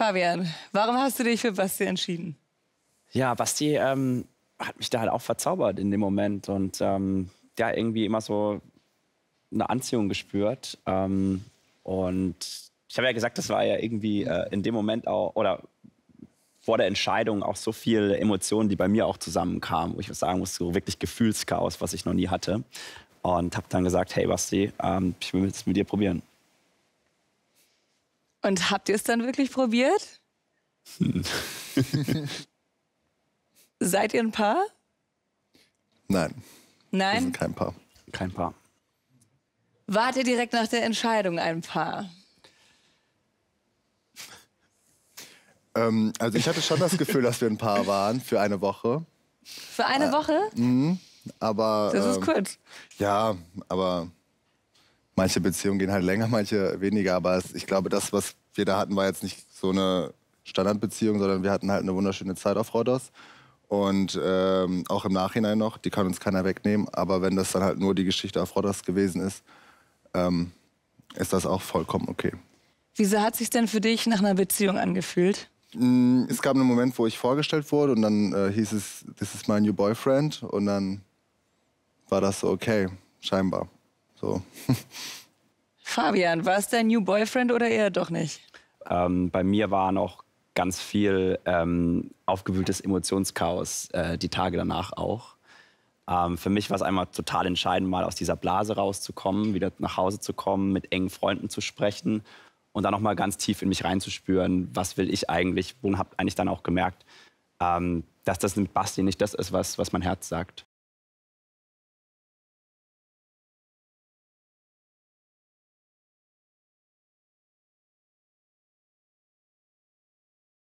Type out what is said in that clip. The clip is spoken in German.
Fabian, warum hast du dich für Basti entschieden? Ja, Basti ähm, hat mich da halt auch verzaubert in dem Moment und ähm, ja, irgendwie immer so eine Anziehung gespürt. Ähm, und ich habe ja gesagt, das war ja irgendwie äh, in dem Moment auch, oder vor der Entscheidung auch so viele Emotionen, die bei mir auch zusammenkamen, wo ich sagen muss, so wirklich Gefühlschaos, was ich noch nie hatte. Und habe dann gesagt, hey Basti, ähm, ich will es mit dir probieren. Und habt ihr es dann wirklich probiert? Seid ihr ein Paar? Nein. Nein? Wir sind kein Paar. Kein Paar. Wart ihr direkt nach der Entscheidung ein Paar? Ähm, also ich hatte schon das Gefühl, dass wir ein Paar waren für eine Woche. Für eine äh, Woche? Äh, mh, aber. Das ist äh, kurz. Ja, aber manche Beziehungen gehen halt länger, manche weniger. Aber es, ich glaube, das, was wir da hatten, war jetzt nicht so eine Standardbeziehung, sondern wir hatten halt eine wunderschöne Zeit auf Rodos. Und ähm, auch im Nachhinein noch, die kann uns keiner wegnehmen. Aber wenn das dann halt nur die Geschichte auf Rodos gewesen ist, ähm, ist das auch vollkommen okay. Wieso hat sich denn für dich nach einer Beziehung angefühlt? Mm, es gab einen Moment, wo ich vorgestellt wurde und dann äh, hieß es, this is my new boyfriend. Und dann war das so okay, scheinbar. So. Fabian, war es dein New Boyfriend oder eher doch nicht? Ähm, bei mir war noch ganz viel ähm, aufgewühltes Emotionschaos äh, die Tage danach auch. Ähm, für mich war es einmal total entscheidend, mal aus dieser Blase rauszukommen, wieder nach Hause zu kommen, mit engen Freunden zu sprechen und dann noch mal ganz tief in mich reinzuspüren, was will ich eigentlich und habe eigentlich dann auch gemerkt, ähm, dass das mit Basti nicht das ist, was, was mein Herz sagt.